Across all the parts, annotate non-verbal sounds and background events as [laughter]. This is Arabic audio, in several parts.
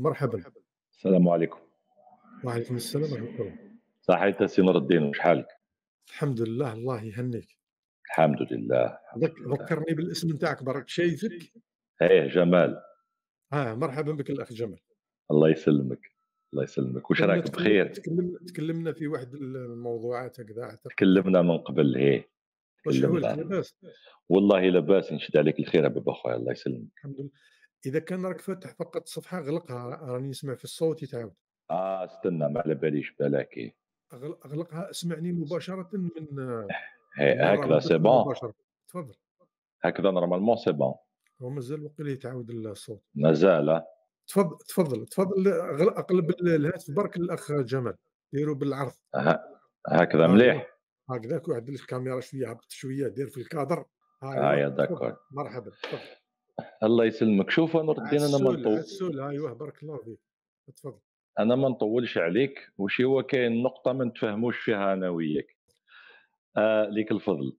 مرحبا السلام عليكم وعليكم السلام ورحمه الله صحيت سي نور الدين وش حالك؟ الحمد لله الله يهنيك الحمد لله ذكرني بالاسم نتاعك برك شايفك ايه جمال اه مرحبا بك الاخ جمال الله يسلمك الله يسلمك وش راك بخير تكلم... تكلمنا في واحد الموضوعات هكذا تكلمنا من قبل ايه واش لاباس والله لاباس نشد عليك الخير يا بابا خويا الله يسلمك الحمد لله اذا كان راك فاتح فقط صفحه غلقها راني نسمع في الصوت يتعاود اه استنى ما على باليش بالك اغلقها اسمعني مباشره من [laughs] هكذا سي بون تفضل هكذا نورمالمون سي بون هو مازال وقيلا يتعاود الصوت مازال آه. تفضل تفضل تفضل اقلب الهاتف برك الاخ جمال ديروا بالعرض أه، هكذا مليح هكذاك واحد الكاميرا شويه هبط شويه دير في الكادر ها آه يا داكور مرحبا تفضل الله يسلمك شوف نور الدين انا ما نطول ايوه بارك الله فيك تفضل انا ما نطولش عليك وش هو كاين نقطه ما نتفاهموش فيها انا وياك آه ليك الفضل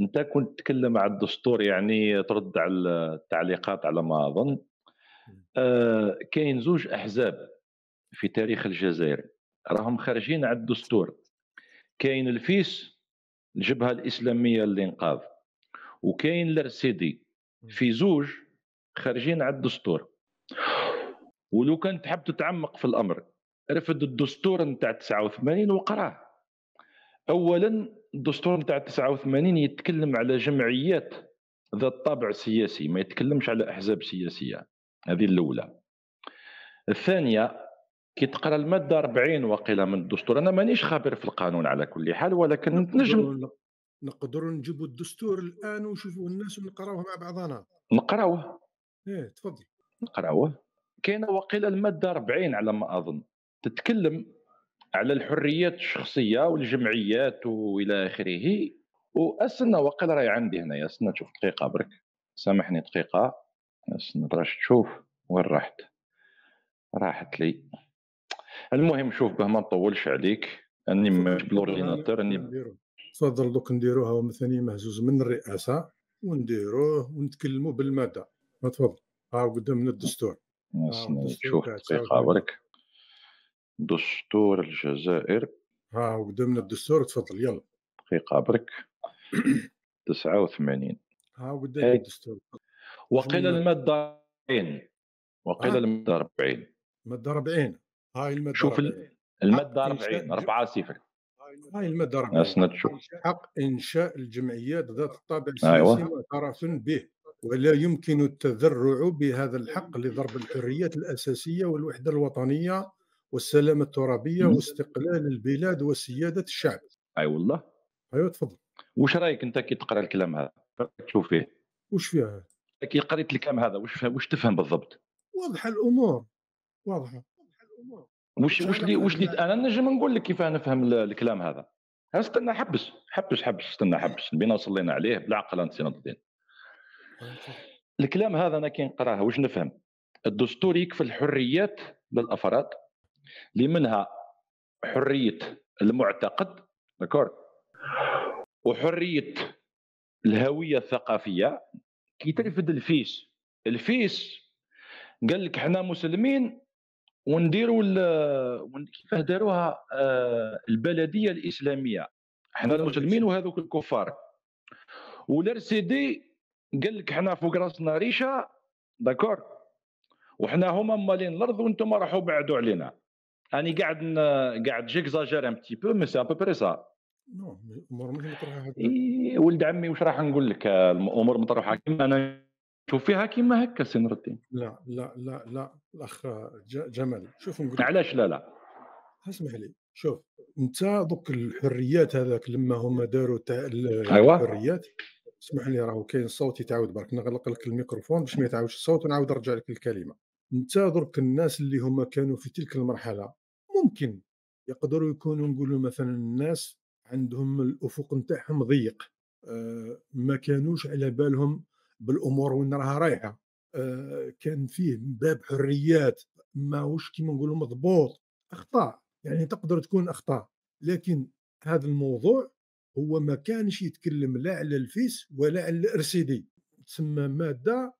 انت كنت تتكلم على الدستور يعني ترد على التعليقات على ما اظن آه كاين زوج احزاب في تاريخ الجزائر راهم خارجين على الدستور كاين الفيس الجبهه الاسلاميه للانقاذ وكاين الرسيدي في زوج خارجين على الدستور ولو كان تحب تتعمق في الامر رفض الدستور نتاع 89 وقراه اولا الدستور نتاع 89 يتكلم على جمعيات ذات طابع سياسي ما يتكلمش على احزاب سياسيه هذه الاولى الثانيه كي تقرا الماده 40 وقيله من الدستور انا مانيش خبير في القانون على كل حال ولكن نجم نقدروا نجيبوا الدستور الان ونشوفوه الناس ونقراوه مع بعضنا نقراوه ايه تفضل نقراوه كاينه وقيل الماده 40 على ما اظن تتكلم على الحريات الشخصيه والجمعيات والى اخره واستنى وقيل راهي عندي هنايا استنى تشوف دقيقه برك سامحني دقيقه استنى باش تشوف وين راحت راحت لي المهم شوف باه ما نطولش عليك اني مش بلورديناتور اني تفضل دوك نديروها مثلا مهزوز من الرئاسه ونديروه ونتكلموا بالماده ما تفضل ها قدامنا الدستور شوف دقيقه برك دستور الجزائر ها قدامنا الدستور تفضل يلا دقيقه برك 89 [clears throat] ها قدامنا الدستور وقيل الماده 40 وقيل الماده 40 الماده 40 هاي الماده شوف الماده 40 4 0 هاي المدرة حق إنشاء الجمعيات ذات الطابع أيوة. السياسي معترف به ولا يمكن التذرع بهذا الحق لضرب الحريات الأساسية والوحدة الوطنية والسلامة الترابية واستقلال البلاد وسيادة الشعب أي أيوة والله أيوا تفضل واش رايك أنت كي تقرأ الكلام هذا تشوف فيه واش فيها كي قريت الكلام هذا واش واش تفهم بالضبط واضحة الأمور واضحة واش واش اللي واش اللي انا نجم نقول لك كيف نفهم الكلام هذا استنى حبس حبس حبس استنى حبس بينا صلينا عليه بالعقل انت الدين الكلام هذا انا كي نقراه واش نفهم الدستور يكفل الحريات للافراد اللي منها حريه المعتقد دكور وحريه الهويه الثقافيه كي ترفد الفيس الفيس قال لك احنا مسلمين ونديروا كيفاه داروها آه، البلديه الاسلاميه حنا المسلمين وهذوك الكفار والار سيدي قال لك حنا فوق راسنا ريشه داكور وحنا هما مالين الارض وانتم راحوا بعدوا علينا اني قاعد قاعد جيكزاجير ان بتي بو مي سي ا بو بري سا ولد عمي واش راح نقول لك الامور مطروحه كما انا نشوف فيها كما هكا سي نور الدين لا لا لا لا الاخ جمال شوف علاش لا لا اسمح لي شوف انت دوك الحريات هذاك لما هما داروا تاع أيوة. الحريات اسمح لي راهو كاين الصوت يتعاود برك نغلق لك الميكروفون باش ما يتعاودش الصوت ونعاود نرجع لك الكلمه انت درك الناس اللي هما كانوا في تلك المرحله ممكن يقدروا يكونوا نقولوا مثلا الناس عندهم الافق نتاعهم ضيق أه ما كانوش على بالهم بالامور وين راها رايحه آه، كان فيه باب حريات ماهوش كيما نقولوا مضبوط اخطاء يعني تقدر تكون اخطاء لكن هذا الموضوع هو ما كانش يتكلم لا على الفيس ولا على الار سي دي تسمى ماده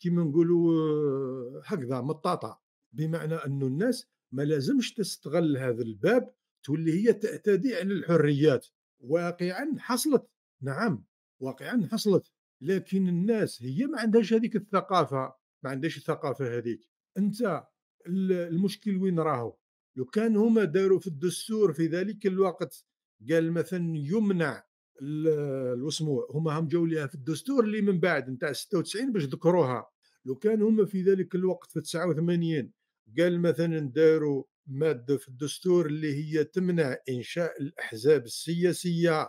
كيما نقولوا آه، هكذا مطاطه بمعنى انه الناس ما لازمش تستغل هذا الباب تولي هي تعتدي على الحريات واقعا حصلت نعم واقعا حصلت لكن الناس هي ما عندهاش هذيك الثقافه ما عندهاش الثقافه هذيك انت المشكل وين راهو لو كان هما داروا في الدستور في ذلك الوقت قال مثلا يمنع الوسمو هما هم جاو ليها في الدستور اللي من بعد نتاع 96 باش ذكروها لو كان هما في ذلك الوقت في 89 قال مثلا داروا ماده في الدستور اللي هي تمنع انشاء الاحزاب السياسيه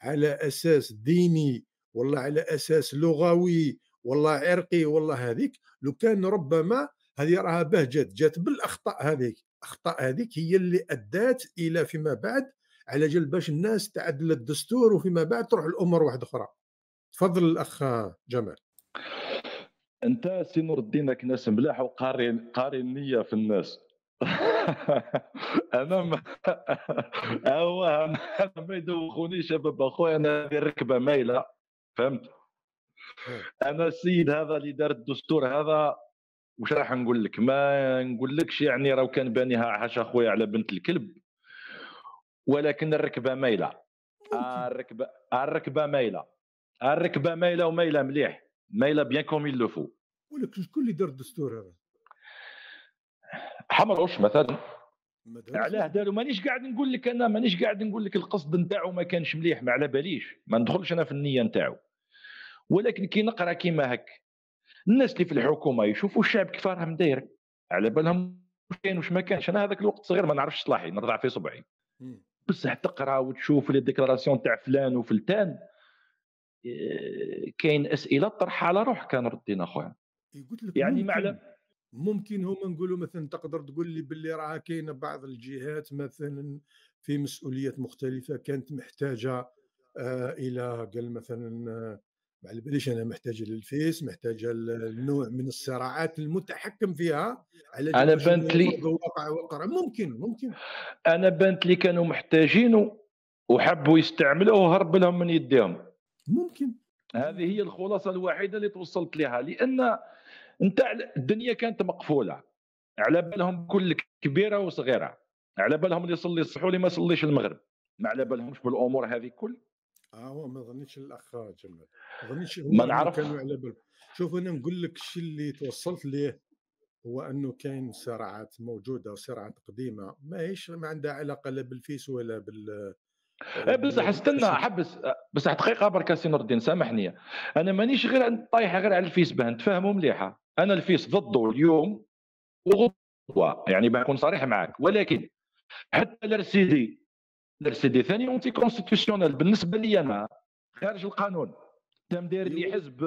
على اساس ديني والله على اساس لغوي والله عرقي والله هذيك لو كان ربما هذه راها بهجت جات بالاخطاء هذيك الاخطاء هذيك هي اللي ادات الى فيما بعد على جل باش الناس تعدل الدستور وفيما بعد تروح الامور واحده اخرى تفضل الاخ جمال انت سي نور الدين راك ناس ملاح وقارن قارن النيه في الناس [laughs] انا ما [laughs] اوا انا ما يدوخونيش يا اخويا انا هذه الركبه مايله فهمت إيه. انا السيد هذا اللي دار الدستور هذا واش راح نقول لك ما نقول لكش يعني راه كان بانيها عاش اخويا على بنت الكلب ولكن الركبه مايله الركبه الركبه مايله الركبه مايله ومايله مليح مايله بيان كوم لو فو ولك شكون اللي دار الدستور هذا حمروش مثلا علاه داروا مانيش قاعد نقول لك انا مانيش قاعد نقول لك القصد نتاعو ما كانش مليح ما على باليش ما ندخلش انا في النيه نتاعو ولكن كي نقرا كيما هك الناس اللي في الحكومه يشوفوا الشعب كيف راه داير على بالهم واش كاين واش ما كانش انا هذاك الوقت صغير ما نعرفش صلاحي نرضع في صبعي بصح تقرا وتشوف لي ديكلاراسيون تاع فلان وفلتان آه، كاين اسئله طرحها على روحك انا ردينا اخويا يعني معلم ممكن هما نقولوا مثلا تقدر تقول لي باللي راه كاينه بعض الجهات مثلا في مسؤوليات مختلفه كانت محتاجه آه الى قال مثلا آه، ما انا محتاجه للفيس محتاجه النوع من الصراعات المتحكم فيها على انا بانت لي واقع واقع ممكن ممكن انا بانت لي كانوا محتاجينه وحبوا يستعملوه هرب لهم من يديهم ممكن هذه هي الخلاصه الوحيده اللي توصلت لها لان انت الدنيا كانت مقفوله على بالهم كل كبيره وصغيره على بالهم اللي يصلي الصحو اللي ما يصليش المغرب ما على بالهمش بالامور هذه كل اه هو ما ظنيتش الاخ جمال ما ظنيتش ما نعرف كانوا على بالهم شوف انا نقول لك الشيء اللي توصلت ليه هو انه كاين صراعات موجوده وصراعات قديمه ماهيش ما عندها علاقه لا بالفيس ولا بال إيه، بصح استنى حبس بصح دقيقه برك سي نور الدين سامحني انا مانيش غير طايحه غير على الفيس باه نتفاهموا مليحه انا الفيس ضده اليوم وغدوه يعني بكون صريح معك ولكن حتى الارسيدي الار سي دي ثاني اونتي كونستيتيوسيونيل بالنسبه لي انا خارج القانون انت مداير لي حزب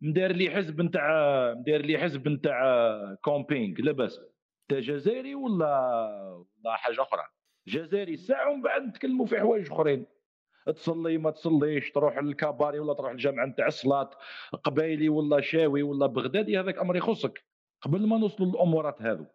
مداير لي حزب نتاع مداير لي حزب نتاع كومبينغ لاباس انت جزائري ولا ولا حاجه اخرى جزائري ساعه ومن بعد نتكلموا في حوايج اخرين تصلي ما تصليش تروح للكباري ولا تروح للجامعه نتاع الصلاه قبايلي ولا شاوي ولا بغدادي هذاك امر يخصك قبل ما نوصلوا للامورات هذو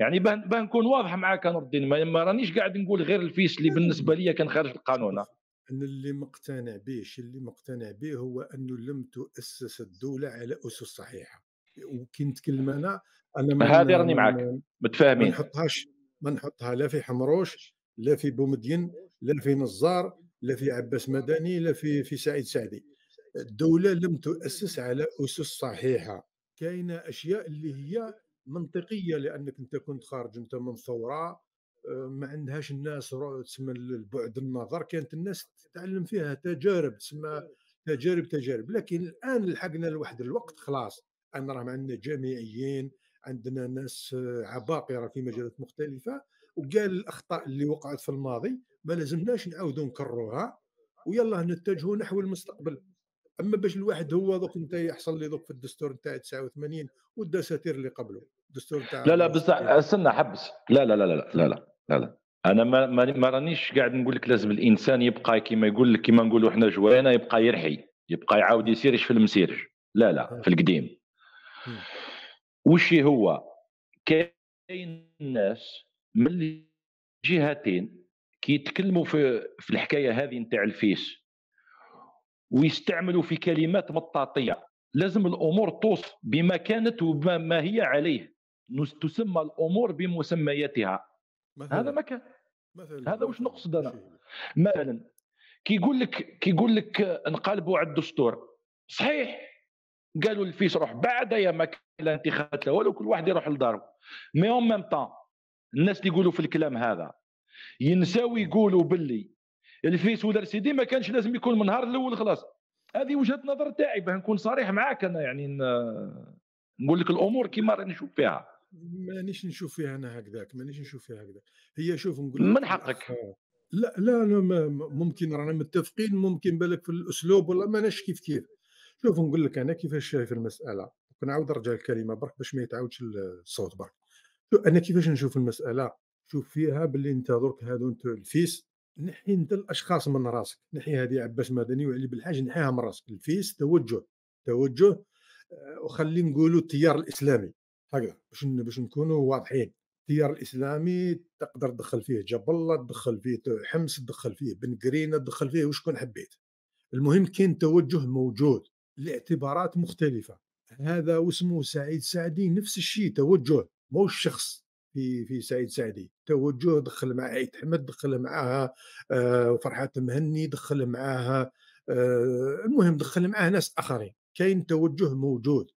يعني باه نكون واضح معاك نور الدين ما رانيش قاعد نقول غير الفيس اللي بالنسبه لي كان خارج القانون انا اللي مقتنع به اللي مقتنع به هو انه لم تؤسس الدوله على اسس صحيحه وكي نتكلم انا انا هذه راني معاك متفاهمين ما نحطهاش ما نحطها لا في حمروش لا في بومدين لا في نزار لا في عباس مدني لا في في سعيد سعدي الدوله لم تؤسس على اسس صحيحه كاينه اشياء اللي هي منطقيه لانك انت كنت خارج انت من ثوره آه، ما عندهاش الناس تسمى البعد النظر كانت الناس تتعلم فيها تجارب تسمى تجارب تجارب لكن الان لحقنا لواحد الوقت خلاص ان راه عندنا جامعيين عندنا ناس آه، عباقره في مجالات مختلفه وقال الاخطاء اللي وقعت في الماضي ما لازمناش نعاودوا نكرروها ويلا نتجهوا نحو المستقبل اما باش الواحد هو دوك انت يحصل لي دوك في الدستور نتاع 89 والدساتير اللي قبله الدستور نتاع لا لا بصح استنى حبس لا لا لا لا لا لا لا, لا. انا ما ما رانيش قاعد نقول لك لازم الانسان يبقى كيما يقول لك كيما نقولوا احنا جوانا يبقى يرحي يبقى يعاود يسيرش في المسيرج لا لا آه. في القديم وش هو كاين الناس من الجهتين كيتكلموا في في الحكايه هذه نتاع الفيس ويستعملوا في كلمات مطاطيه لازم الامور توصف بما كانت وما هي عليه تسمى الامور بمسمياتها مثلاً. هذا ما كان مثلاً. هذا واش نقصد انا مثلا كي يقول لك كي يقول لك انقلبوا على الدستور صحيح قالوا الفيس روح بعد يا ما الانتخابات الاول لا كل واحد يروح لدارو مي اون ميم طون الناس اللي يقولوا في الكلام هذا ينساو يقولوا باللي يعني الفيس ولا سيدي ما كانش لازم يكون من النهار الاول خلاص هذه وجهه نظر تاعي باه نكون صريح معاك انا يعني نقول لك الامور كيما راني نشوف فيها مانيش نشوف فيها انا هكذاك مانيش نشوف فيها هكذاك هي شوف نقول من حقك لا لا لا ممكن رانا متفقين ممكن بالك في الاسلوب ولا ماناش كيف كيف شوف نقول لك انا كيفاش شايف المساله نعاود نرجع الكلمه برك باش ما يتعاودش الصوت برك انا كيفاش نشوف المساله شوف فيها باللي انت درك هذو انت الفيس نحي انت الاشخاص من راسك نحي هذه عباس مدني وعلي بالحاج نحيها من راسك الفيس توجه توجه آه، وخلي نقولوا التيار الاسلامي هكذا باش باش نكونوا واضحين التيار الاسلامي تقدر تدخل فيه جاب الله تدخل فيه حمص تدخل فيه بن قرينه تدخل فيه وشكون حبيت المهم كاين توجه موجود لاعتبارات مختلفه هذا واسمه سعيد سعدي نفس الشيء توجه مو الشخص في في سعيد سعدي توجه دخل مع عيد حمد دخل معاها آه، فرحات مهني دخل معاها آه، المهم دخل معاه ناس اخرين كاين توجه موجود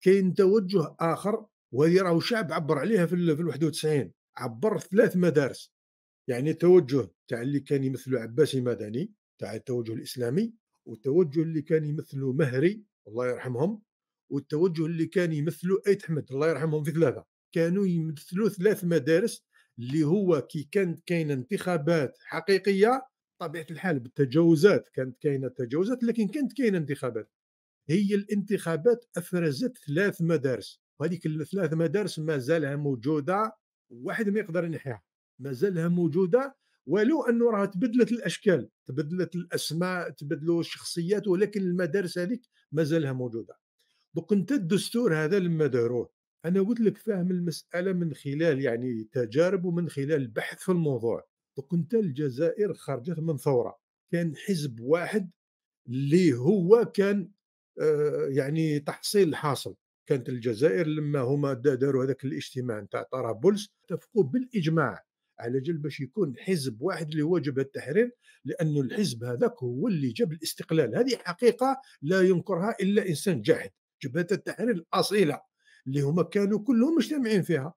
كاين توجه اخر وهذه راهو شعب عبر عليها في ال 91 عبر ثلاث مدارس يعني التوجه تاع اللي كان يمثله عباسي مدني تاع التوجه الاسلامي والتوجه اللي كان يمثله مهري الله يرحمهم والتوجه اللي كان يمثله ايت احمد الله يرحمهم في ثلاثه كانوا يمثلوا ثلاث مدارس اللي هو كي كانت كاينه انتخابات حقيقيه طبيعه الحال بالتجاوزات كانت كاينه تجاوزات لكن كانت كاينه انتخابات هي الانتخابات افرزت ثلاث مدارس وهذيك الثلاث مدارس مازالها موجوده واحد ما يقدر ينحيها مازالها موجوده ولو انه راه تبدلت الاشكال تبدلت الاسماء تبدلوا الشخصيات ولكن المدارس هذيك مازالها موجوده دوك انت الدستور هذا لما داروه انا قلت لك فاهم المساله من خلال يعني تجارب ومن خلال البحث في الموضوع دوك انت الجزائر خرجت من ثوره كان حزب واحد اللي هو كان آه، يعني تحصيل الحاصل كانت الجزائر لما هما داروا هذاك الاجتماع نتاع طرابلس اتفقوا بالاجماع على جل باش يكون حزب واحد اللي هو جبهه التحرير لانه الحزب هذاك هو اللي جاب الاستقلال هذه حقيقه لا ينكرها الا انسان جاحد جبهه التحرير الاصيله اللي هما كانوا كلهم مجتمعين فيها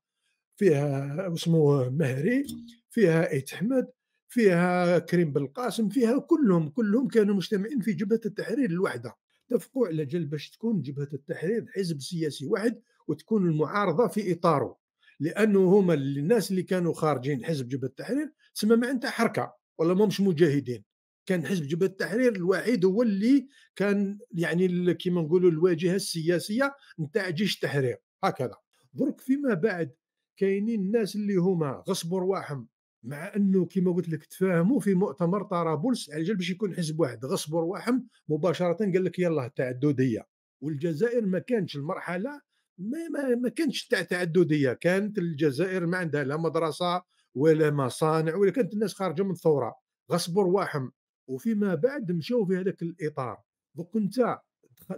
فيها اسمه مهري فيها ايت احمد فيها كريم بالقاسم فيها كلهم كلهم كانوا مجتمعين في جبهه التحرير الوحده اتفقوا على جل باش تكون جبهه التحرير حزب سياسي واحد وتكون المعارضه في اطاره لانه هما الناس اللي كانوا خارجين حزب جبهه التحرير تسمى معناتها حركه ولا ما مش مجاهدين كان حزب جبهه التحرير الوحيد هو اللي كان يعني كما نقولوا الواجهه السياسيه نتاع جيش التحرير هكذا درك فيما بعد كاينين الناس اللي هما غصبوا رواحهم مع انه كما قلت لك تفاهموا في مؤتمر طرابلس على جال باش يكون حزب واحد غصبوا رواحهم مباشره قال لك يلاه التعدديه والجزائر ما كانتش المرحله ما ما, ما كانتش تاع تعدديه كانت الجزائر ما عندها لا مدرسه ولا مصانع ولا كانت الناس خارجه من الثوره غصبوا رواحهم وفيما بعد مشاو في هذاك الاطار دوك انت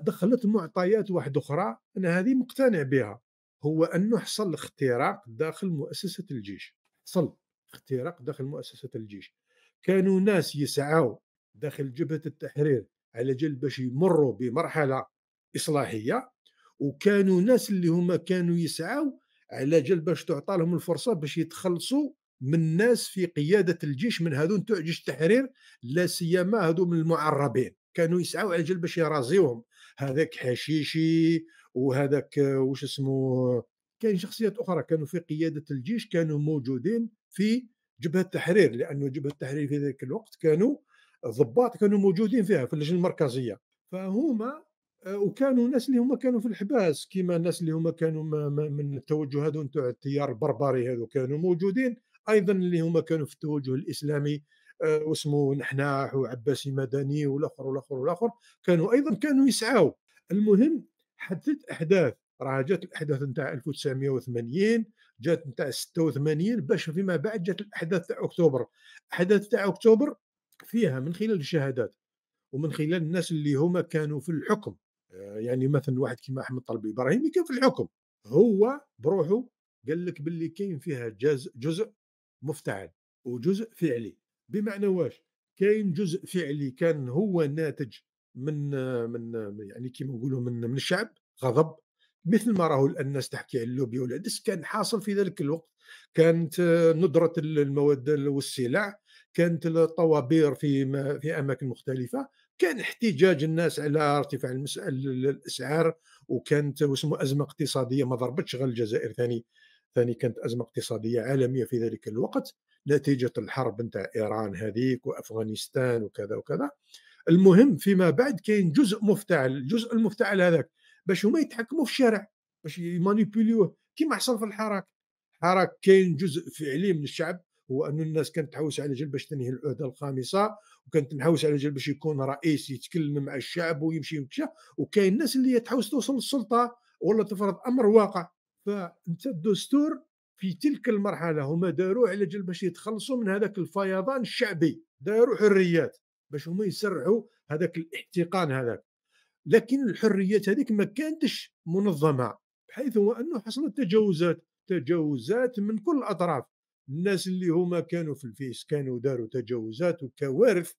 دخلت معطيات واحده اخرى انا هذه مقتنع بها هو انه حصل اختراق داخل مؤسسه الجيش حصل اختراق داخل مؤسسه الجيش كانوا ناس يسعوا داخل جبهه التحرير على جل باش يمروا بمرحله اصلاحيه وكانوا ناس اللي هما كانوا يسعوا على جل باش تعطى لهم الفرصه باش يتخلصوا من ناس في قياده الجيش من هذو نتاع جيش التحرير لا سيما هذو من المعربين كانوا يسعوا على جل باش يرازيوهم هذاك حشيشي وهذاك وش اسمه كاين شخصيات اخرى كانوا في قياده الجيش كانوا موجودين في جبهه التحرير لانه جبهه التحرير في ذلك الوقت كانوا الضباط كانوا موجودين فيها في اللجنه المركزيه فهما وكانوا ناس اللي هما كانوا في الحباس كيما الناس اللي هما كانوا من التوجه هذو نتاع التيار البربري هذو كانوا موجودين ايضا اللي هما كانوا في التوجه الاسلامي آه، واسمه نحناح وعباسي مدني والاخر والاخر والاخر كانوا ايضا كانوا يسعوا المهم حدثت احداث راه جات الاحداث نتاع 1980 جات نتاع 86 باش فيما بعد جات الاحداث تاع اكتوبر الاحداث تاع اكتوبر فيها من خلال الشهادات ومن خلال الناس اللي هما كانوا في الحكم آه، يعني مثلا واحد كيما احمد طلبي ابراهيمي كان في الحكم هو بروحه قال لك باللي كاين فيها جزء جزء مفتعل وجزء فعلي بمعنى واش كاين جزء فعلي كان هو ناتج من من يعني كيما نقولوا من من الشعب غضب مثل ما راهو الناس تحكي على اللوبي والعدس كان حاصل في ذلك الوقت كانت آه، ندره المواد والسلع كانت الطوابير في في اماكن مختلفه كان احتجاج الناس على ارتفاع الاسعار وكانت اسمه ازمه اقتصاديه ما ضربتش غير الجزائر ثاني ثاني كانت أزمة اقتصادية عالمية في ذلك الوقت نتيجة الحرب نتاع إيران هذيك وأفغانستان وكذا وكذا المهم فيما بعد كاين جزء مفتعل الجزء المفتعل هذاك باش هما يتحكموا في الشارع باش يمانيبوليوه كيما حصل في الحراك الحراك كاين جزء فعلي من الشعب هو أن الناس كانت تحوس على جل باش تنهي العهدة الخامسة وكانت تحوس على جل باش يكون رئيس يتكلم مع الشعب ويمشي وكذا وكاين الناس اللي تحوس توصل للسلطة ولا تفرض أمر واقع فانت الدستور في تلك المرحله هما داروه على جل باش يتخلصوا من هذاك الفيضان الشعبي داروا حريات باش هما يسرعوا هذاك الاحتقان هذاك لكن الحريات هذيك ما كانتش منظمه بحيث هو انه حصلت تجاوزات تجاوزات من كل الاطراف الناس اللي هما كانوا في الفيس كانوا داروا تجاوزات وكوارث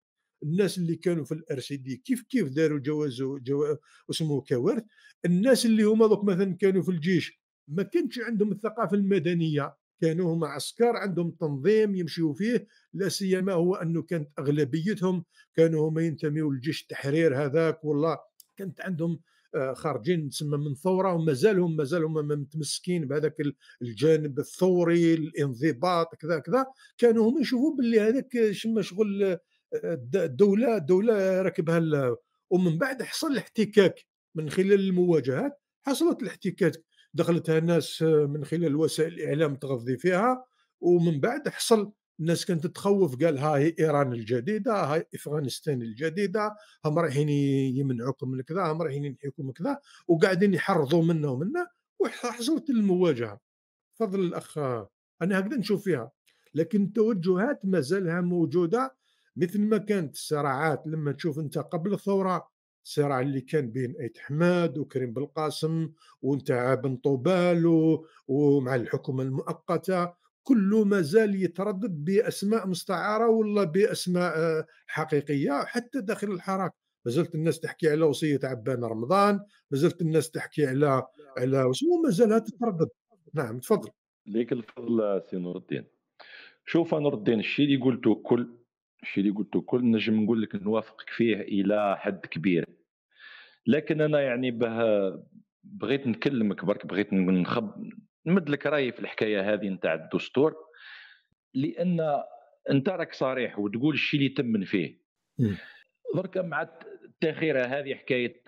الناس اللي كانوا في الار دي كيف كيف داروا جواز جو... اسمه كوارث الناس اللي هما دوك مثلا كانوا في الجيش ما كانتش عندهم الثقافه المدنيه كانوا هما عسكر عندهم تنظيم يمشيوا فيه لا سيما هو انه كانت اغلبيتهم كانوا هما ينتميوا لجيش التحرير هذاك والله كانت عندهم آه، خارجين تسمى من ثوره ومازالهم مازالهم متمسكين بهذاك الجانب الثوري الانضباط كذا كذا كانوا هما يشوفوا باللي هذاك شما شغل آه، الدوله الدوله ركبها ومن بعد حصل الاحتكاك من خلال المواجهات حصلت الاحتكاك دخلتها الناس آه، من خلال وسائل الاعلام تغذي فيها ومن بعد حصل الناس كانت تتخوف قال هاي ايران الجديده هاي افغانستان الجديده هم رايحين يمنعوكم من كذا هم رايحين ينحيكم من كذا وقاعدين يحرضوا منا ومنا وحصلت المواجهه فضل الاخ آه، انا هكذا نشوف فيها لكن التوجهات مازالها موجوده مثل ما كانت الصراعات لما تشوف انت قبل الثوره الصراع اللي كان بين ايت حماد وكريم بالقاسم ونتاع بن طوبال ومع الحكومه المؤقته كله زال يتردد باسماء مستعاره ولا باسماء آه، حقيقيه حتى داخل الحراك ما زالت الناس تحكي على وصيه عبان رمضان ما زالت الناس تحكي على على وما زالت تتردد نعم تفضل ليك الفضل سي نور الدين شوف نور الدين الشيء اللي قلته كل الشيء اللي قلته كل نجم نقول لك نوافقك فيه الى حد كبير لكن انا يعني به بغيت نكلمك برك بغيت نخب نمد لك رايي في الحكايه هذه نتاع الدستور لان انت راك صريح وتقول الشيء اللي تمن فيه إيه. برك مع التاخيره هذه حكايه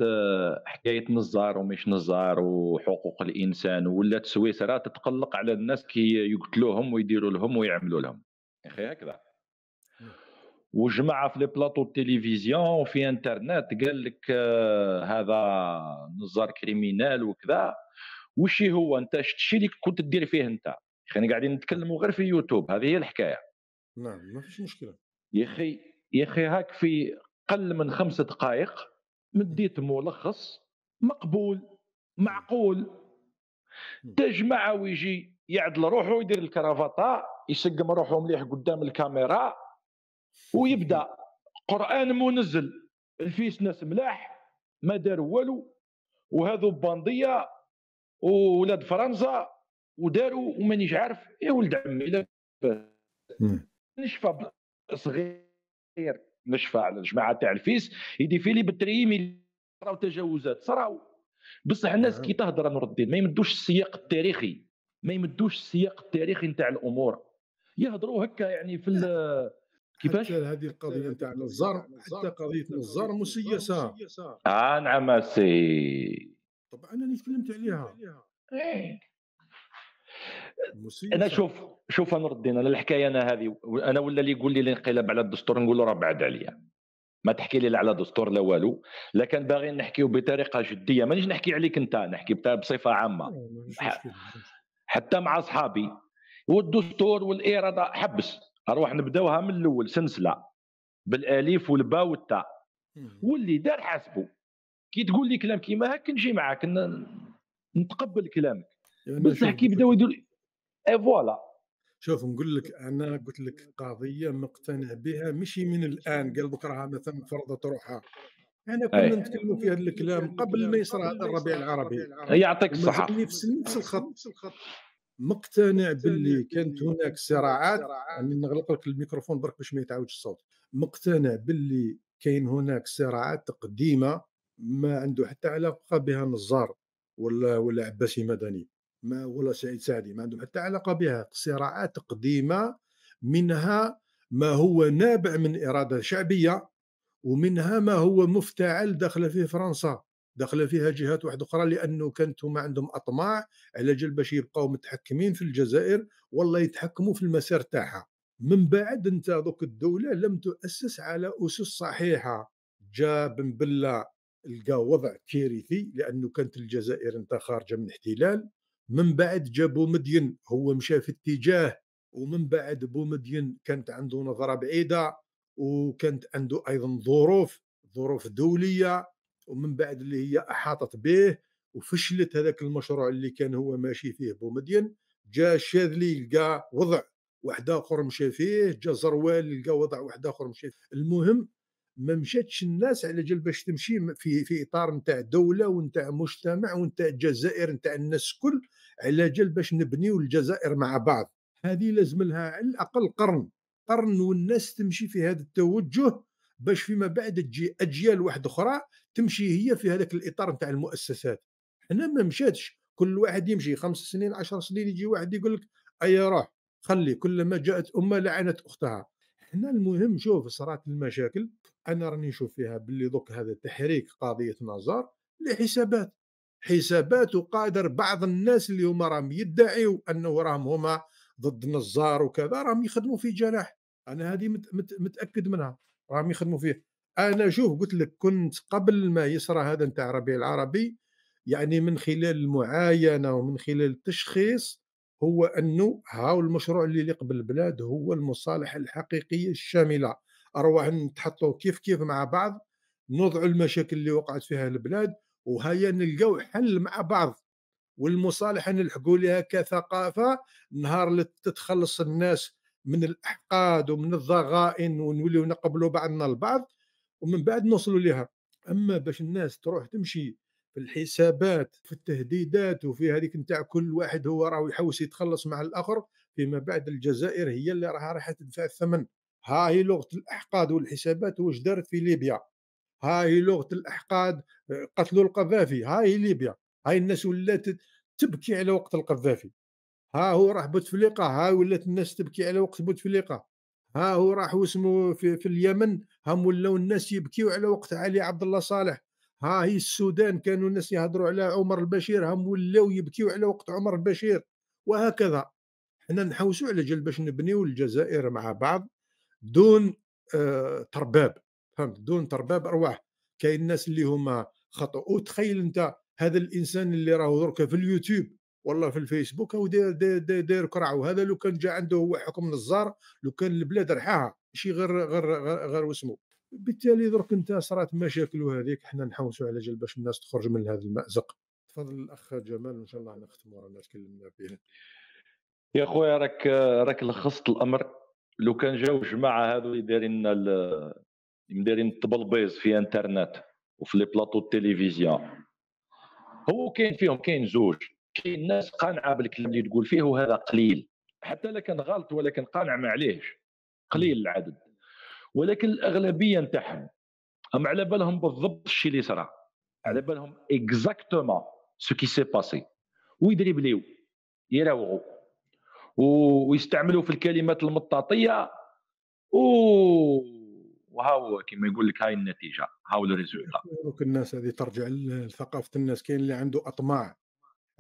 حكايه نزار ومش نزار وحقوق الانسان ولات سويسرا تتقلق على الناس كي يقتلوهم ويديروا لهم ويعملوا لهم يا اخي هكذا وجمعها في لي بلاطو التلفزيون وفي انترنت قال لك آه، هذا نزار كريمينال وكذا وشي هو انت الشيء اللي كنت دير فيه انت خلينا قاعدين نتكلموا غير في يوتيوب هذه هي الحكايه نعم ما فيش مشكله يا اخي يا اخي هاك في قل من خمس دقائق مديت ملخص مقبول معقول تجمع ويجي يعدل روحه يدير الكرافطه يسقم روحه مليح قدام الكاميرا ويبدا قران منزل الفيس ناس ملاح ما دار والو وهذو بانديه وولاد فرنسا وداروا ومانيش عارف يا ولد عمي نشفى صغير نشفى على الجماعه تاع الفيس يديفيلي بالتريمي صراو تجاوزات صراو بصح الناس نعم. كي تهضر نور الدين ما يمدوش السياق التاريخي ما يمدوش السياق التاريخي نتاع الامور يهضروا هكا يعني في كيفاش؟ هذه القضيه نتاع نزار حتى قضيه الزرع مسيسه اه نعم سي طبعا انا اللي تكلمت عليها ايه انا شوف شوف ردينا انا الحكايه انا هذه انا ولا اللي يقول لي الانقلاب على الدستور نقول له راه بعد عليا ما تحكي لي لا على دستور لا والو لكن باغي نحكيو بطريقه جديه مانيش نحكي عليك انت نحكي بصفه عامه حتى مع اصحابي والدستور والاراده حبس اروح نبداوها من الاول سلسله بالالف والباء والتاء إيه. واللي دار حاسبه كي تقول لي كلام كيما هكا نجي معاك نتقبل كلامك بصح كي بداو يديروا اي فوالا شوف نقول لك انا قلت لك قضيه مقتنع بها ماشي من الان قال بكره مثلا فرضت روحها انا كنا نتكلموا في هذا الكلام قبل ما يصير الربيع العربي يعطيك الصحه في نفس الخط مقتنع باللي كانت هناك صراعات راني نغلق لك الميكروفون برك باش ما يتعاودش الصوت مقتنع باللي كاين هناك صراعات قديمه ما عنده حتى علاقه بها نزار ولا ولا عباسي مدني ما ولا سعيد سعدي ما عندهم حتى علاقه بها صراعات قديمه منها ما هو نابع من اراده شعبيه ومنها ما هو مفتعل دخل فيه فرنسا دخل فيها جهات واحده اخرى لانه كانت هما عندهم اطماع على جال باش يبقاو متحكمين في الجزائر والله يتحكموا في المسار تاعها من بعد انت دوك الدوله لم تؤسس على اسس صحيحه جا بن بله لقى وضع كارثي لانه كانت الجزائر انت خارجه من احتلال من بعد جا بومدين هو مشى في اتجاه ومن بعد بومدين كانت عنده نظره بعيده وكانت عنده ايضا ظروف ظروف دوليه ومن بعد اللي هي احاطت به وفشلت هذاك المشروع اللي كان هو ماشي فيه بومدين جا الشاذلي لقى وضع واحد اخر مشى فيه جا زروال لقى وضع واحد اخر مشى فيه المهم ما مشاتش الناس على جال باش تمشي في في اطار نتاع دوله ونتاع مجتمع ونتاع الجزائر نتاع الناس الكل على جال باش نبنيو الجزائر مع بعض هذه لازم لها على الاقل قرن قرن والناس تمشي في هذا التوجه باش فيما بعد تجي اجيال واحده اخرى تمشي هي في هذاك الاطار نتاع المؤسسات هنا ما مشاتش كل واحد يمشي خمس سنين عشر سنين يجي واحد يقول لك اي روح خلي كلما جاءت امه لعنت اختها هنا المهم شوف صارت المشاكل انا راني نشوف فيها باللي دوك هذا تحريك قضيه نزار لحسابات حسابات وقادر بعض الناس اللي هما راهم يدعيوا انه راهم هما ضد نزار وكذا راهم يخدموا في جناح انا هذه متاكد منها راهم يخدموا فيه انا شوف قلت لك كنت قبل ما يصرى هذا نتاع ربيع العربي يعني من خلال المعاينه ومن خلال التشخيص هو انه هاو المشروع اللي يليق بالبلاد هو المصالحه الحقيقيه الشامله ارواح نتحطوا كيف كيف مع بعض نوضعوا المشاكل اللي وقعت فيها البلاد وهيا نلقاو حل مع بعض والمصالحه نلحقوا لها كثقافه نهار اللي تتخلص الناس من الاحقاد ومن الضغائن ونوليو نقبلوا بعضنا البعض ومن بعد نوصلوا لها اما باش الناس تروح تمشي في الحسابات في التهديدات وفي هذيك نتاع كل واحد هو راه يحوس يتخلص مع الاخر فيما بعد الجزائر هي اللي راها راح تدفع الثمن ها هي لغه الاحقاد والحسابات واش دارت في ليبيا ها هي لغه الاحقاد آه، قتلوا القذافي ها هي ليبيا هاي الناس ولات تبكي على وقت القذافي ها هو راح بوتفليقه ها ولات الناس تبكي على وقت بوتفليقه ها هو راح اسمه في, في اليمن هم ولاو الناس يبكيو على وقت علي عبد الله صالح ها هي السودان كانوا الناس يهضروا على عمر البشير هم ولاو يبكيو على وقت عمر البشير وهكذا حنا نحوسوا على جل باش نبنيو الجزائر مع بعض دون آه ترباب فهمت دون ترباب ارواح كاين الناس اللي هما خطأ وتخيل انت هذا الانسان اللي راهو درك في اليوتيوب والله في الفيسبوك او داير داير داير, داير كرع وهذا لو كان جا عنده هو حكم نزار لو كان البلاد رحاها ماشي غير غير غير, غير واسمه بالتالي درك انت صرات مشاكل وهذيك حنا نحوسوا على جال باش الناس تخرج من هذا المازق تفضل الاخ جمال ان شاء الله نختموا رانا تكلمنا فيها يا خويا راك راك لخصت الامر لو كان جاو جماعه هذو اللي دايرين دايرين الطبلبيز في انترنت وفي لي بلاطو التلفزيون هو كاين فيهم كاين زوج كاين ناس قانعه بالكلام اللي تقول فيه وهذا قليل حتى لكن غلط ولكن قانع ما عليهش قليل العدد ولكن الاغلبيه نتاعهم هم على بالهم بالضبط الشيء اللي صرا على بالهم اكزاكتومون سو كي سي باسي ويدريبليو يراوغوا ويستعملوا في الكلمات المطاطيه و وهاو كما يقول لك هاي النتيجه هاو الريزولتا الناس هذه ترجع لثقافه الناس كاين اللي عنده اطماع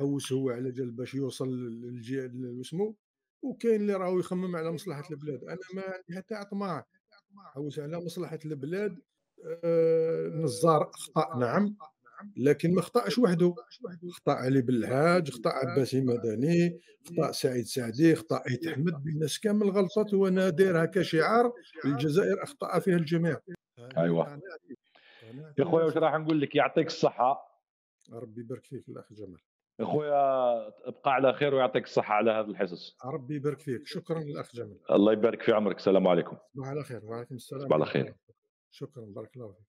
هوس هو على جال باش يوصل للجهه اسمه وكاين اللي راهو يخمم على مصلحه البلاد انا ما عندي حتى اطماع هوس على مصلحه البلاد آه نزار اخطا نعم لكن ما خطاش وحده خطا علي بالحاج خطا عباسي مدني خطا سعيد سعدي خطا ايت احمد الناس كامل غلطت وانا دايرها كشعار الجزائر اخطا فيها الجميع ايوه يا خويا واش راح نقول لك يعطيك الصحه ربي يبارك فيك الاخ جمال اخويا ابقى على خير ويعطيك الصحه على هذا الحصص ربي يبارك فيك شكرا للاخ جمال الله يبارك في عمرك السلام عليكم وعلى خير وعليكم السلام على خير شكرا بارك الله فيك